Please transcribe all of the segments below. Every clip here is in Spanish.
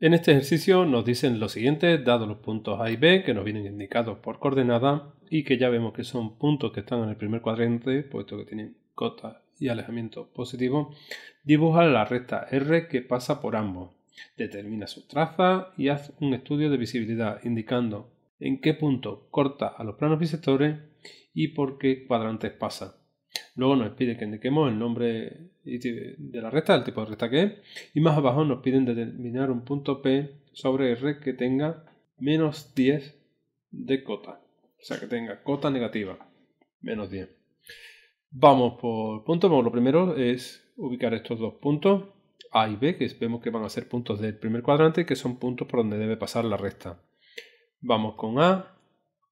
En este ejercicio nos dicen lo siguiente, dados los puntos A y B, que nos vienen indicados por coordenada y que ya vemos que son puntos que están en el primer cuadrante, puesto que tienen cota y alejamiento positivo, dibuja la recta R que pasa por ambos. Determina su traza y haz un estudio de visibilidad indicando en qué punto corta a los planos bisectores y por qué cuadrantes pasa. Luego nos pide que indiquemos el nombre de la recta, el tipo de recta que es. Y más abajo nos piden determinar un punto P sobre R que tenga menos 10 de cota. O sea, que tenga cota negativa. Menos 10. Vamos por puntos. lo primero es ubicar estos dos puntos. A y B, que vemos que van a ser puntos del primer cuadrante, que son puntos por donde debe pasar la recta. Vamos con A,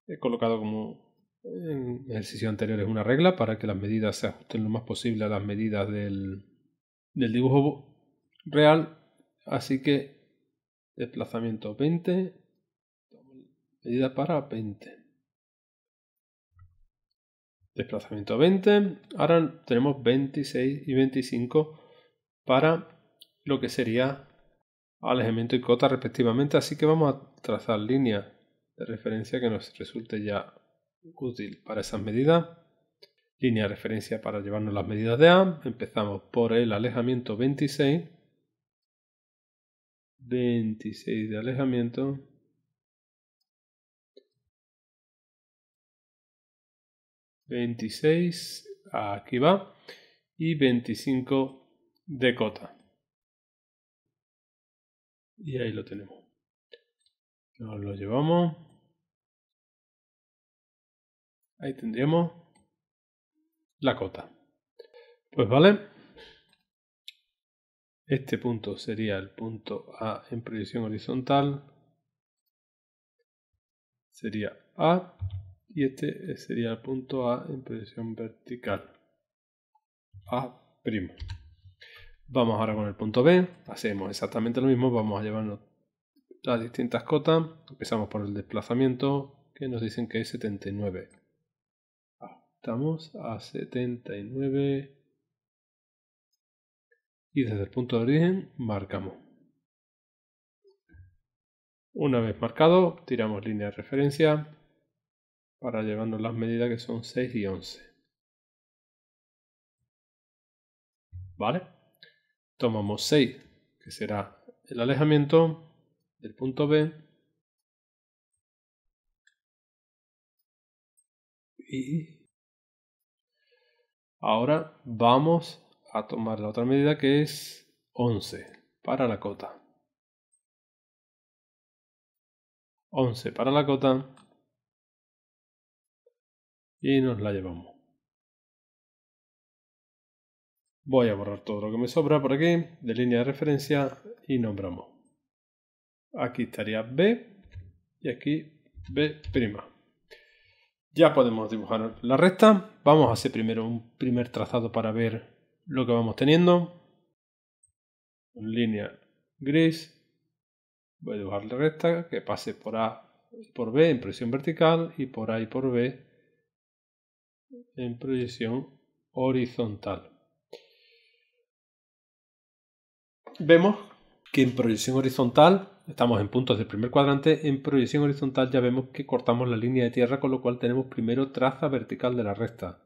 he colocado como el en anterior es una regla para que las medidas se ajusten lo más posible a las medidas del, del dibujo real. Así que desplazamiento 20, medida para 20. Desplazamiento 20, ahora tenemos 26 y 25 para lo que sería alejamiento y cota respectivamente, así que vamos a trazar línea de referencia que nos resulte ya útil para esas medidas. Línea de referencia para llevarnos las medidas de A. Empezamos por el alejamiento 26. 26 de alejamiento. 26, aquí va, y 25 de cota. Y ahí lo tenemos. Nos lo llevamos. Ahí tendríamos la cota. Pues vale. Este punto sería el punto A en proyección horizontal. Sería A. Y este sería el punto A en proyección vertical. A'. Vamos ahora con el punto B. Hacemos exactamente lo mismo. Vamos a llevarnos las distintas cotas. Empezamos por el desplazamiento que nos dicen que es 79. Estamos a 79 y desde el punto de origen marcamos. Una vez marcado, tiramos línea de referencia para llevarnos las medidas que son 6 y 11. ¿Vale? Tomamos 6, que será el alejamiento del punto B. Y Ahora vamos a tomar la otra medida que es 11 para la cota. 11 para la cota y nos la llevamos. Voy a borrar todo lo que me sobra por aquí de línea de referencia y nombramos. Aquí estaría B y aquí B'. Ya podemos dibujar la recta. Vamos a hacer primero un primer trazado para ver lo que vamos teniendo. En línea gris. Voy a dibujar la recta que pase por A y por B en proyección vertical y por A y por B en proyección horizontal. Vemos que en proyección horizontal estamos en puntos del primer cuadrante, en proyección horizontal ya vemos que cortamos la línea de tierra, con lo cual tenemos primero traza vertical de la recta.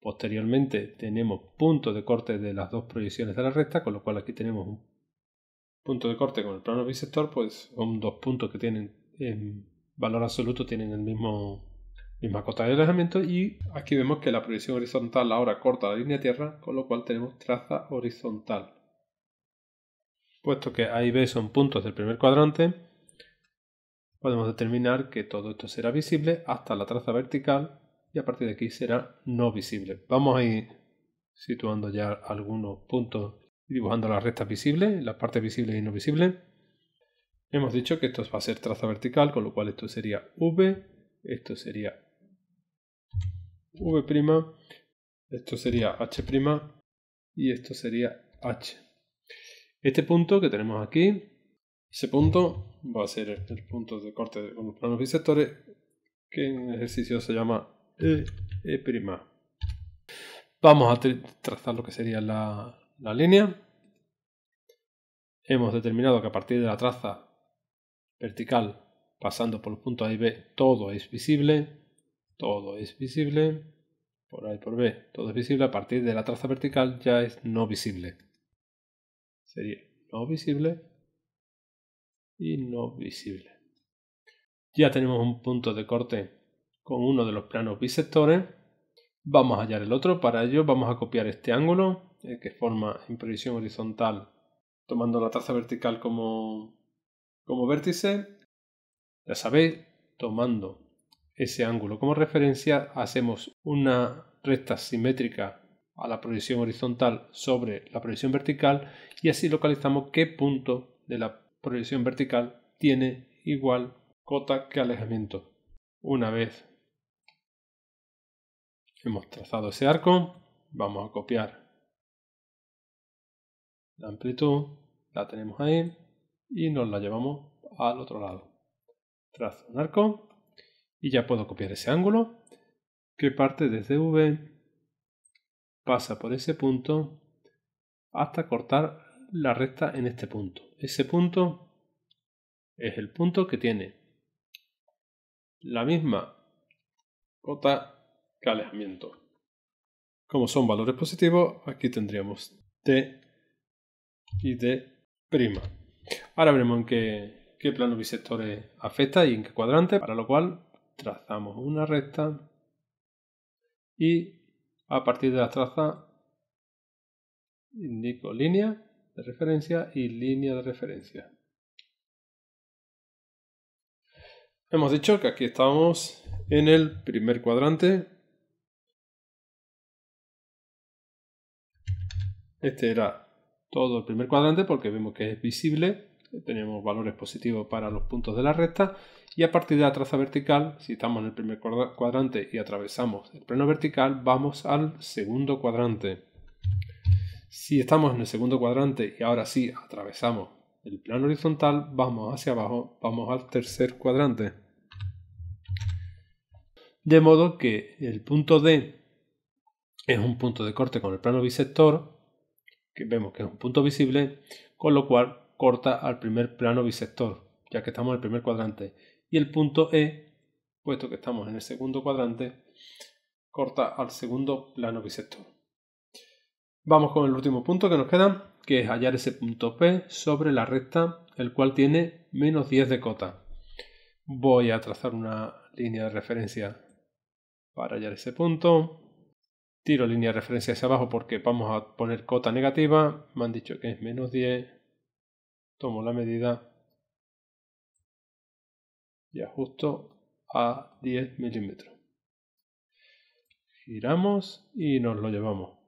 Posteriormente tenemos punto de corte de las dos proyecciones de la recta, con lo cual aquí tenemos un punto de corte con el plano bisector, pues son dos puntos que tienen en valor absoluto, tienen el mismo misma cota de alejamiento y aquí vemos que la proyección horizontal ahora corta la línea de tierra, con lo cual tenemos traza horizontal puesto que A y B son puntos del primer cuadrante, podemos determinar que todo esto será visible hasta la traza vertical y a partir de aquí será no visible. Vamos a ir situando ya algunos puntos y dibujando las rectas visibles, las partes visibles y no visibles. Hemos dicho que esto va a ser traza vertical, con lo cual esto sería V, esto sería V', esto sería H' y esto sería H. Este punto que tenemos aquí, ese punto va a ser el, punto de corte con los planos bisectores, que en el ejercicio se llama E'. e Vamos a trazar lo que sería la, la línea. Hemos determinado que a partir de la traza vertical, pasando por el punto A y B, todo es visible. Todo es visible. Por A y por B, todo es visible. A partir de la traza vertical ya es no visible. Sería no visible y no visible. Ya tenemos un punto de corte con uno de los planos bisectores. Vamos a hallar el otro. Para ello vamos a copiar este ángulo que forma en previsión horizontal tomando la traza vertical como, como vértice. Ya sabéis, tomando ese ángulo como referencia hacemos una recta simétrica a la proyección horizontal sobre la proyección vertical y así localizamos qué punto de la proyección vertical tiene igual cota que alejamiento. Una vez hemos trazado ese arco, vamos a copiar la amplitud, la tenemos ahí y nos la llevamos al otro lado. Trazo un arco y ya puedo copiar ese ángulo que parte desde V pasa por ese punto hasta cortar la recta en este punto. Ese punto es el punto que tiene la misma cota que alejamiento. Como son valores positivos, aquí tendríamos T y D'. Ahora veremos en qué, qué planos bisectores afecta y en qué cuadrante, para lo cual trazamos una recta y a partir de la traza indico línea de referencia y línea de referencia. Hemos dicho que aquí estamos en el primer cuadrante. Este era todo el primer cuadrante porque vemos que es visible tenemos valores positivos para los puntos de la recta y a partir de la traza vertical, si estamos en el primer cuadrante y atravesamos el plano vertical, vamos al segundo cuadrante. Si estamos en el segundo cuadrante y ahora sí atravesamos el plano horizontal, vamos hacia abajo, vamos al tercer cuadrante. De modo que el punto D es un punto de corte con el plano bisector, que vemos que es un punto visible, con lo cual corta al primer plano bisector, ya que estamos en el primer cuadrante. Y el punto E, puesto que estamos en el segundo cuadrante, corta al segundo plano bisector. Vamos con el último punto que nos queda, que es hallar ese punto P sobre la recta, el cual tiene menos 10 de cota. Voy a trazar una línea de referencia para hallar ese punto. Tiro línea de referencia hacia abajo porque vamos a poner cota negativa. Me han dicho que es menos 10 tomo la medida y ajusto a 10 milímetros. Giramos y nos lo llevamos.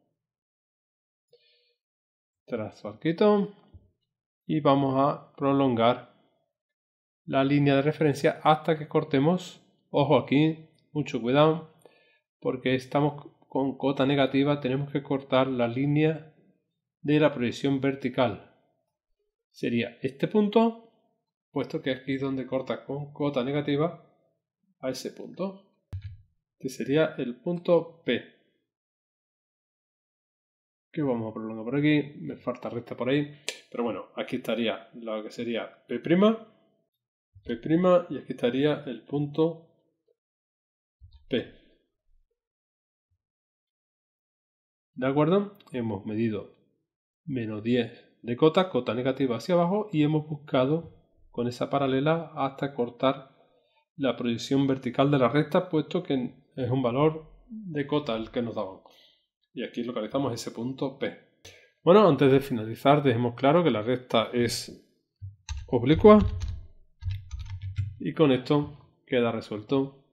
Trazo y vamos a prolongar la línea de referencia hasta que cortemos. Ojo aquí, mucho cuidado, porque estamos con cota negativa, tenemos que cortar la línea de la proyección vertical sería este punto, puesto que aquí es donde corta con cota negativa a ese punto. Que sería el punto P. Que vamos a prolongar por aquí, me falta recta por ahí. Pero bueno, aquí estaría lo que sería P', P' y aquí estaría el punto P. ¿De acuerdo? Hemos medido menos 10 de cota, cota negativa hacia abajo y hemos buscado con esa paralela hasta cortar la proyección vertical de la recta, puesto que es un valor de cota el que nos daban. Y aquí localizamos ese punto P. Bueno, antes de finalizar, dejemos claro que la recta es oblicua y con esto queda resuelto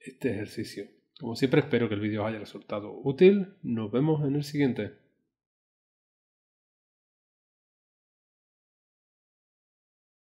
este ejercicio. Como siempre espero que el vídeo os haya resultado útil. Nos vemos en el siguiente.